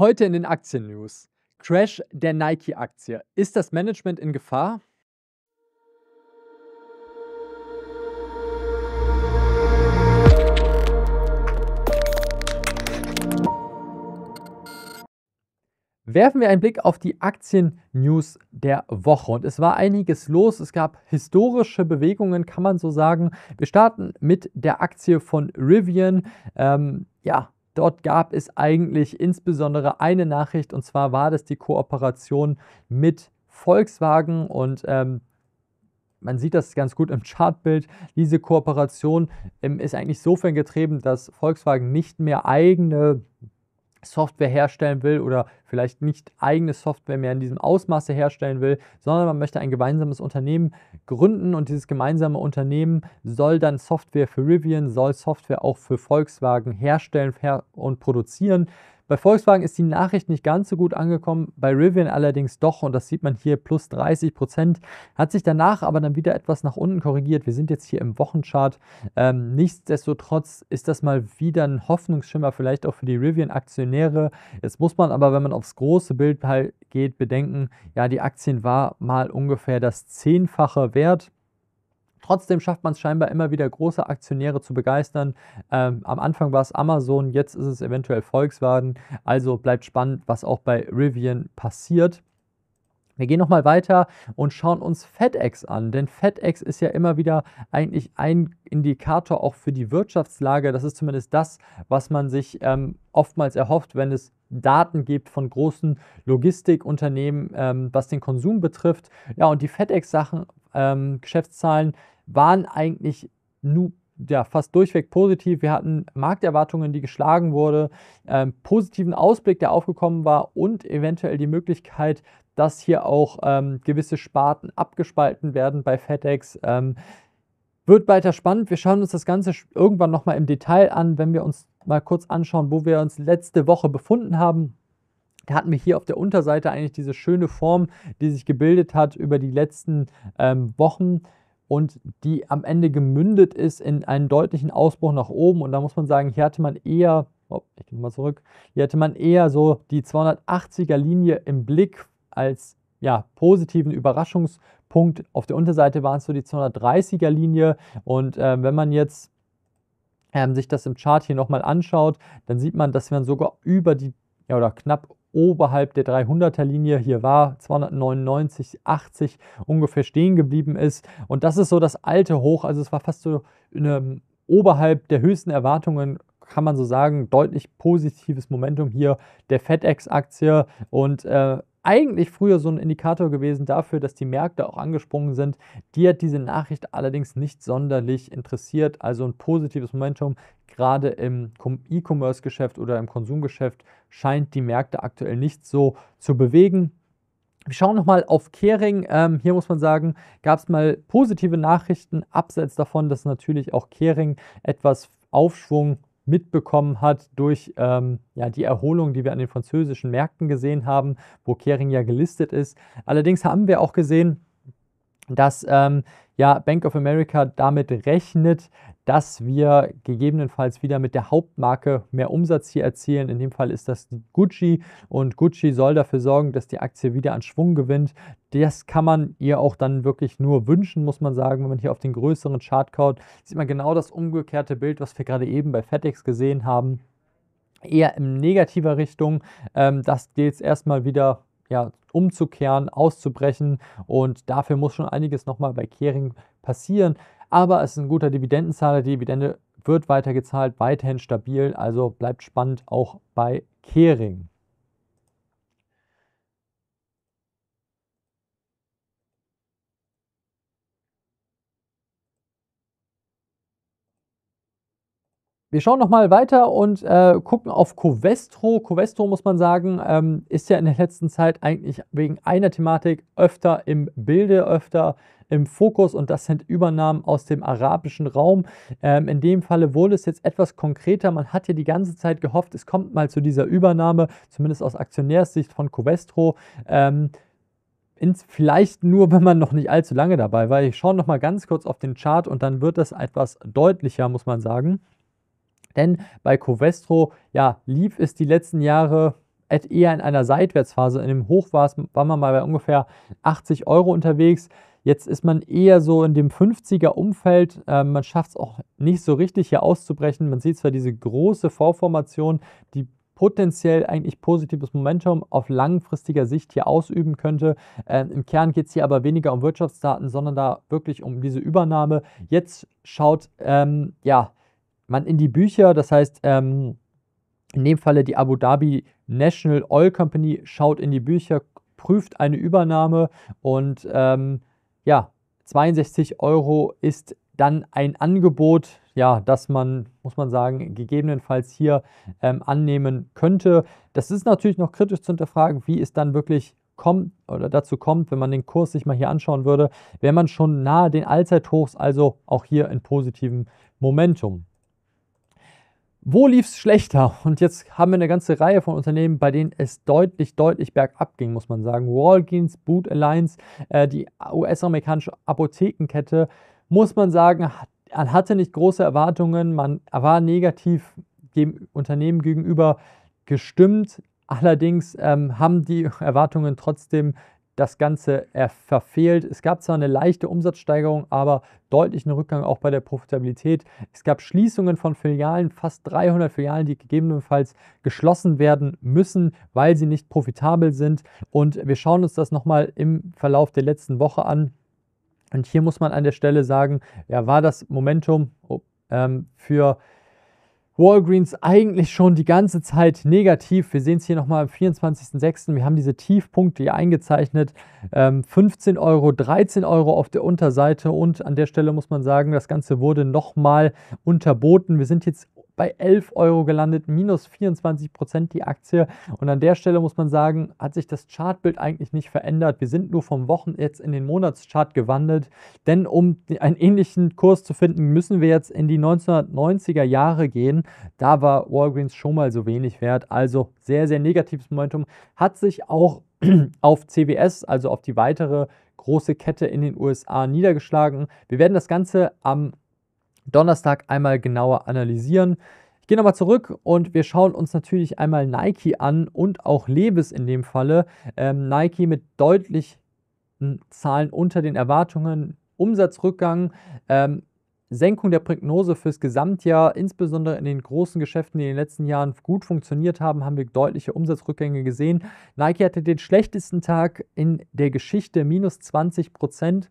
Heute in den Aktien-News. Crash der Nike-Aktie. Ist das Management in Gefahr? Werfen wir einen Blick auf die Aktien-News der Woche. Und es war einiges los. Es gab historische Bewegungen, kann man so sagen. Wir starten mit der Aktie von Rivian. Ähm, ja, Dort gab es eigentlich insbesondere eine Nachricht und zwar war das die Kooperation mit Volkswagen und ähm, man sieht das ganz gut im Chartbild. Diese Kooperation ähm, ist eigentlich sofern getrieben, dass Volkswagen nicht mehr eigene Software herstellen will oder vielleicht nicht eigene Software mehr in diesem Ausmaße herstellen will, sondern man möchte ein gemeinsames Unternehmen gründen und dieses gemeinsame Unternehmen soll dann Software für Rivian, soll Software auch für Volkswagen herstellen und produzieren. Bei Volkswagen ist die Nachricht nicht ganz so gut angekommen, bei Rivian allerdings doch und das sieht man hier plus 30 Prozent, hat sich danach aber dann wieder etwas nach unten korrigiert. Wir sind jetzt hier im Wochenchart. Ähm, nichtsdestotrotz ist das mal wieder ein Hoffnungsschimmer, vielleicht auch für die Rivian-Aktionäre. Jetzt muss man aber, wenn man aufs große Bild halt geht, bedenken, ja, die Aktien war mal ungefähr das Zehnfache wert. Trotzdem schafft man es scheinbar immer wieder große Aktionäre zu begeistern. Ähm, am Anfang war es Amazon, jetzt ist es eventuell Volkswagen. Also bleibt spannend, was auch bei Rivian passiert. Wir gehen nochmal weiter und schauen uns FedEx an, denn FedEx ist ja immer wieder eigentlich ein Indikator auch für die Wirtschaftslage. Das ist zumindest das, was man sich ähm, oftmals erhofft, wenn es Daten gibt von großen Logistikunternehmen, ähm, was den Konsum betrifft. Ja, und die FedEx-Sachen ähm, Geschäftszahlen waren eigentlich nur ja, fast durchweg positiv. Wir hatten Markterwartungen, die geschlagen wurden, ähm, positiven Ausblick, der aufgekommen war und eventuell die Möglichkeit, dass hier auch ähm, gewisse Sparten abgespalten werden bei FedEx. Ähm, wird weiter spannend. Wir schauen uns das Ganze irgendwann nochmal im Detail an, wenn wir uns mal kurz anschauen, wo wir uns letzte Woche befunden haben da hatten wir hier auf der Unterseite eigentlich diese schöne Form, die sich gebildet hat über die letzten ähm, Wochen und die am Ende gemündet ist in einen deutlichen Ausbruch nach oben. Und da muss man sagen, hier hatte man eher, oh, ich gehe mal zurück, hier hatte man eher so die 280er Linie im Blick als ja, positiven Überraschungspunkt. Auf der Unterseite waren es so die 230er Linie. Und äh, wenn man jetzt ähm, sich das im Chart hier nochmal anschaut, dann sieht man, dass man sogar über die ja, oder knapp oberhalb der 300er Linie hier war, 299,80 ungefähr stehen geblieben ist. Und das ist so das alte Hoch, also es war fast so eine, ähm, oberhalb der höchsten Erwartungen kann man so sagen, deutlich positives Momentum hier der FedEx-Aktie und äh, eigentlich früher so ein Indikator gewesen dafür, dass die Märkte auch angesprungen sind. Die hat diese Nachricht allerdings nicht sonderlich interessiert. Also ein positives Momentum, gerade im E-Commerce-Geschäft oder im Konsumgeschäft, scheint die Märkte aktuell nicht so zu bewegen. Wir schauen nochmal auf Kering. Ähm, hier muss man sagen, gab es mal positive Nachrichten, abseits davon, dass natürlich auch Kering etwas Aufschwung mitbekommen hat durch ähm, ja, die Erholung, die wir an den französischen Märkten gesehen haben, wo Kering ja gelistet ist. Allerdings haben wir auch gesehen, dass ähm, ja, Bank of America damit rechnet, dass wir gegebenenfalls wieder mit der Hauptmarke mehr Umsatz hier erzielen. In dem Fall ist das Gucci und Gucci soll dafür sorgen, dass die Aktie wieder an Schwung gewinnt. Das kann man ihr auch dann wirklich nur wünschen, muss man sagen. Wenn man hier auf den größeren Chart kaut, sieht man genau das umgekehrte Bild, was wir gerade eben bei FedEx gesehen haben. Eher in negativer Richtung. Ähm, das geht jetzt erstmal wieder ja, umzukehren, auszubrechen. Und dafür muss schon einiges nochmal bei Kering passieren. Aber es ist ein guter Dividendenzahler. Die Dividende wird weitergezahlt, weiterhin stabil. Also bleibt spannend auch bei Kering. Wir schauen nochmal weiter und äh, gucken auf Covestro. Covestro, muss man sagen, ähm, ist ja in der letzten Zeit eigentlich wegen einer Thematik öfter im Bilde, öfter im Fokus und das sind Übernahmen aus dem arabischen Raum. Ähm, in dem Falle wurde es jetzt etwas konkreter. Man hat ja die ganze Zeit gehofft, es kommt mal zu dieser Übernahme, zumindest aus Aktionärsicht von Covestro. Ähm, ins, vielleicht nur, wenn man noch nicht allzu lange dabei war. Ich schaue nochmal ganz kurz auf den Chart und dann wird das etwas deutlicher, muss man sagen. Denn bei Covestro, ja, lief es die letzten Jahre eher in einer Seitwärtsphase. In dem Hoch war, es, war man mal bei ungefähr 80 Euro unterwegs. Jetzt ist man eher so in dem 50er-Umfeld. Ähm, man schafft es auch nicht so richtig hier auszubrechen. Man sieht zwar diese große Vorformation, die potenziell eigentlich positives Momentum auf langfristiger Sicht hier ausüben könnte. Ähm, Im Kern geht es hier aber weniger um Wirtschaftsdaten, sondern da wirklich um diese Übernahme. Jetzt schaut ähm, ja man in die Bücher, das heißt ähm, in dem Falle die Abu Dhabi National Oil Company, schaut in die Bücher, prüft eine Übernahme und ähm, ja, 62 Euro ist dann ein Angebot, ja, das man, muss man sagen, gegebenenfalls hier ähm, annehmen könnte. Das ist natürlich noch kritisch zu hinterfragen, wie es dann wirklich kommt oder dazu kommt, wenn man den Kurs sich mal hier anschauen würde, wäre man schon nahe den Allzeithochs, also auch hier in positivem Momentum. Wo lief es schlechter? Und jetzt haben wir eine ganze Reihe von Unternehmen, bei denen es deutlich, deutlich bergab ging, muss man sagen. Walgreens, Boot Alliance, äh, die US-amerikanische Apothekenkette, muss man sagen, hat, hatte nicht große Erwartungen. Man war negativ dem Unternehmen gegenüber gestimmt. Allerdings ähm, haben die Erwartungen trotzdem das Ganze äh, verfehlt. Es gab zwar eine leichte Umsatzsteigerung, aber deutlichen Rückgang auch bei der Profitabilität. Es gab Schließungen von Filialen, fast 300 Filialen, die gegebenenfalls geschlossen werden müssen, weil sie nicht profitabel sind. Und wir schauen uns das nochmal im Verlauf der letzten Woche an. Und hier muss man an der Stelle sagen, ja, war das Momentum oh, ähm, für Walgreens eigentlich schon die ganze Zeit negativ. Wir sehen es hier nochmal am 24.06. Wir haben diese Tiefpunkte hier eingezeichnet. 15 ähm, Euro, 13 Euro auf der Unterseite und an der Stelle muss man sagen, das Ganze wurde nochmal unterboten. Wir sind jetzt bei 11 Euro gelandet, minus 24 Prozent die Aktie. Und an der Stelle muss man sagen, hat sich das Chartbild eigentlich nicht verändert. Wir sind nur vom Wochen jetzt in den Monatschart gewandelt, denn um einen ähnlichen Kurs zu finden, müssen wir jetzt in die 1990er Jahre gehen. Da war Walgreens schon mal so wenig wert, also sehr, sehr negatives Momentum. Hat sich auch auf CBS, also auf die weitere große Kette in den USA niedergeschlagen. Wir werden das Ganze am Donnerstag einmal genauer analysieren. Ich gehe nochmal zurück und wir schauen uns natürlich einmal Nike an und auch Lebes in dem Falle. Ähm, Nike mit deutlichen Zahlen unter den Erwartungen, Umsatzrückgang, ähm, Senkung der Prognose fürs Gesamtjahr, insbesondere in den großen Geschäften, die in den letzten Jahren gut funktioniert haben, haben wir deutliche Umsatzrückgänge gesehen. Nike hatte den schlechtesten Tag in der Geschichte, minus 20 Prozent.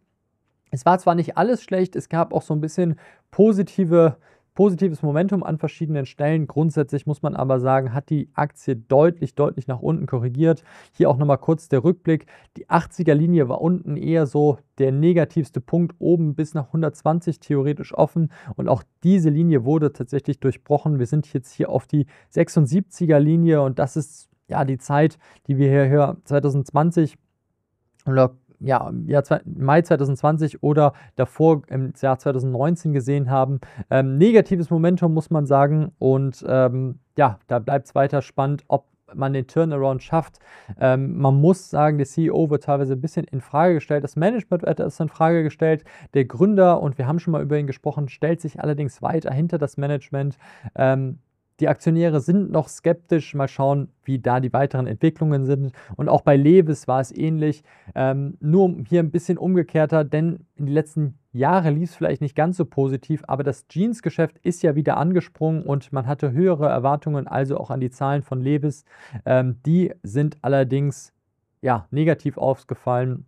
Es war zwar nicht alles schlecht, es gab auch so ein bisschen positive, positives Momentum an verschiedenen Stellen. Grundsätzlich muss man aber sagen, hat die Aktie deutlich, deutlich nach unten korrigiert. Hier auch nochmal kurz der Rückblick. Die 80er-Linie war unten eher so der negativste Punkt oben bis nach 120 theoretisch offen und auch diese Linie wurde tatsächlich durchbrochen. Wir sind jetzt hier auf die 76er-Linie und das ist ja die Zeit, die wir hier 2020 oder ja, im Jahr, Mai 2020 oder davor im Jahr 2019 gesehen haben. Ähm, negatives Momentum muss man sagen und ähm, ja, da bleibt es weiter spannend, ob man den Turnaround schafft. Ähm, man muss sagen, der CEO wird teilweise ein bisschen in Frage gestellt, das Management wird etwas in Frage gestellt, der Gründer, und wir haben schon mal über ihn gesprochen, stellt sich allerdings weiter hinter das Management. Ähm, die Aktionäre sind noch skeptisch. Mal schauen, wie da die weiteren Entwicklungen sind. Und auch bei Levis war es ähnlich. Ähm, nur hier ein bisschen umgekehrter, denn in den letzten Jahren lief es vielleicht nicht ganz so positiv, aber das Jeans-Geschäft ist ja wieder angesprungen und man hatte höhere Erwartungen, also auch an die Zahlen von Levis. Ähm, die sind allerdings ja, negativ aufgefallen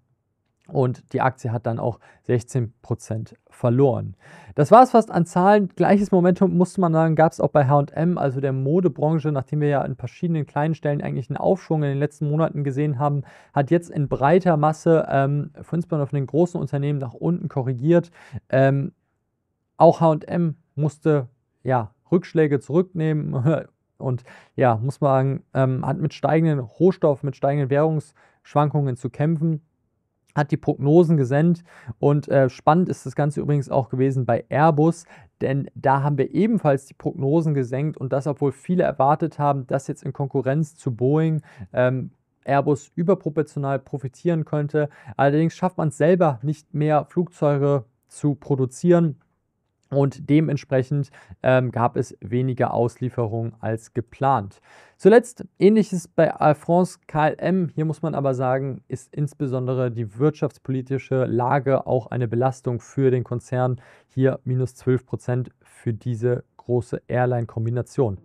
und die Aktie hat dann auch 16% verloren. Das war es fast an Zahlen. Gleiches Momentum musste man sagen, gab es auch bei HM, also der Modebranche, nachdem wir ja in verschiedenen kleinen Stellen eigentlich einen Aufschwung in den letzten Monaten gesehen haben, hat jetzt in breiter Masse ähm, von den großen Unternehmen nach unten korrigiert. Ähm, auch HM musste ja Rückschläge zurücknehmen und ja, muss man sagen, ähm, hat mit steigenden Rohstoffen, mit steigenden Währungsschwankungen zu kämpfen hat die Prognosen gesendet und äh, spannend ist das Ganze übrigens auch gewesen bei Airbus, denn da haben wir ebenfalls die Prognosen gesenkt und das, obwohl viele erwartet haben, dass jetzt in Konkurrenz zu Boeing ähm, Airbus überproportional profitieren könnte. Allerdings schafft man es selber nicht mehr, Flugzeuge zu produzieren. Und dementsprechend ähm, gab es weniger Auslieferungen als geplant. Zuletzt ähnliches bei Air France KLM. Hier muss man aber sagen, ist insbesondere die wirtschaftspolitische Lage auch eine Belastung für den Konzern. Hier minus 12 Prozent für diese große Airline-Kombination.